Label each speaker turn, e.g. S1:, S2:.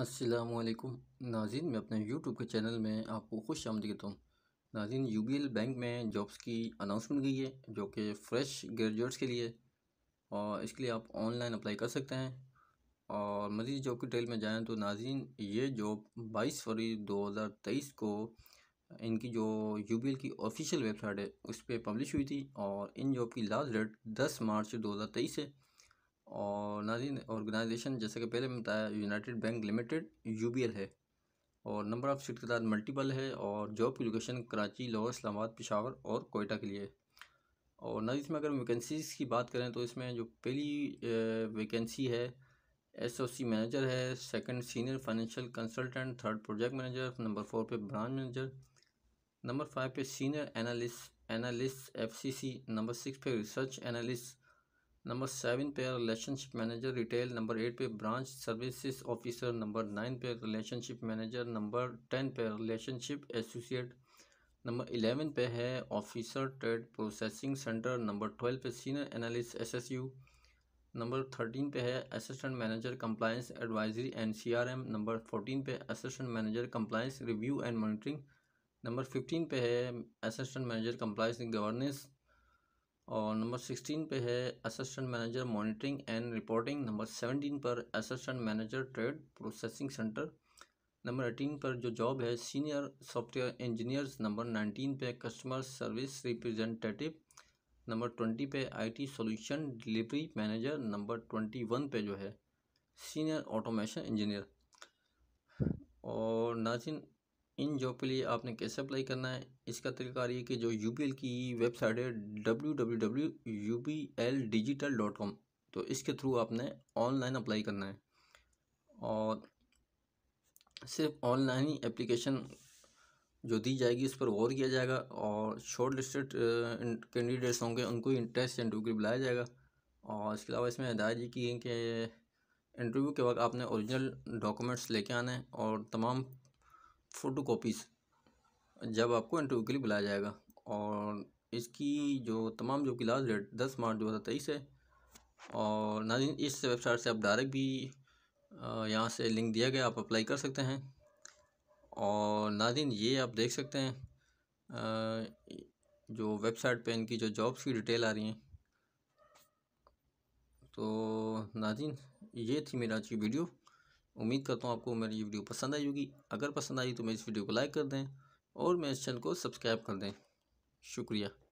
S1: असलकुम नाजिन मैं अपने यूट्यूब के चैनल में आपको खुश आमद कहता हूँ नाजिन यू बैंक में जॉब्स की अनाउंसमेंट गई है जो कि फ़्रेश ग्रेजुएट्स के लिए और इसके लिए आप ऑनलाइन अप्लाई कर सकते हैं और मज़ीद जॉब की डिटेल में जाएँ तो नाजिन ये जॉब बाईस फरवरी दो हज़ार तेईस को इनकी जो यू की ऑफिशियल वेबसाइट है उस पर पब्लिश हुई थी और इन जॉब की लास्ट डेट दस मार्च दो हज़ार तेईस है ऑर्गेनाइजेशन जैसे कि पहले बताया यूनाइटेड बैंक लिमिटेड यू है और नंबर ऑफ़ सीट के साथ मल्टीपल है और जॉब की लोकेशन कराची लाहौर इस्लामाबाद पिशावर और कोयटा के लिए और ना इसमें अगर वैकेंसीज़ की बात करें तो इसमें जो पहली वैकेंसी है एसओसी मैनेजर है second senior financial consultant third project manager number four पे ब्रांच मैनेजर नंबर फाइव पे senior analyst analyst FCC number six पे रिसर्च एनालिस्ट नंबर सेवन पे relationship manager retail number eight पे branch services officer number nine पे relationship manager number ten पे relationship associate number eleven पे है officer trade processing centre number twelve पे senior analyst SSU number thirteen पे है assistant manager compliance advisory and CRM number fourteen पे assistant manager compliance review and monitoring number fifteen पे है assistant manager compliance governance और number sixteen पे है assistant manager monitoring and reporting number seventeen पर assistant manager trade processing centre number eighteen पर जो job है senior software engineers number nineteen पे customer service representative number twenty पे IT solution delivery manager number twenty one पे जो है senior automation engineer और नाजिन इन जॉब के लिए आपने कैसे अप्लाई करना है इसका तरीका ये कि जो यू की वेबसाइट है डब्ल्यू तो इसके थ्रू आपने ऑनलाइन अप्लाई करना है और सिर्फ ऑनलाइन ही एप्लीकेशन जो दी जाएगी उस पर गौर किया जाएगा और शॉर्ट लिस्टेड कैंडिडेट्स होंगे उनको इंटरेस्ट इंटरव्यू बुलाया जाएगा और इसके अलावा इसमें हिदायत ये की है कि इंटरव्यू के वक्त आपने ओरिजिनल डॉक्यूमेंट्स लेके आने हैं और तमाम फ़ोटो कॉपीज़ जब आपको इंटरव्यू के लिए बुलाया जाएगा और इसकी जो तमाम जो कि लास्ट डेट दस मार्च दो हज़ार तेईस है और नाजिन इस वेबसाइट से आप डायरेक्ट भी यहाँ से लिंक दिया गया आप अप्लाई कर सकते हैं और नाजिन ये आप देख सकते हैं जो वेबसाइट पे इनकी जो जॉब्स की डिटेल आ रही हैं तो नाजिन ये थी मेरा आज की वीडियो उम्मीद करता हूँ आपको मेरी ये वीडियो पसंद आई होगी अगर पसंद आई तो मेरी इस वीडियो को लाइक कर दें और मेरे चैनल को सब्सक्राइब कर दें शुक्रिया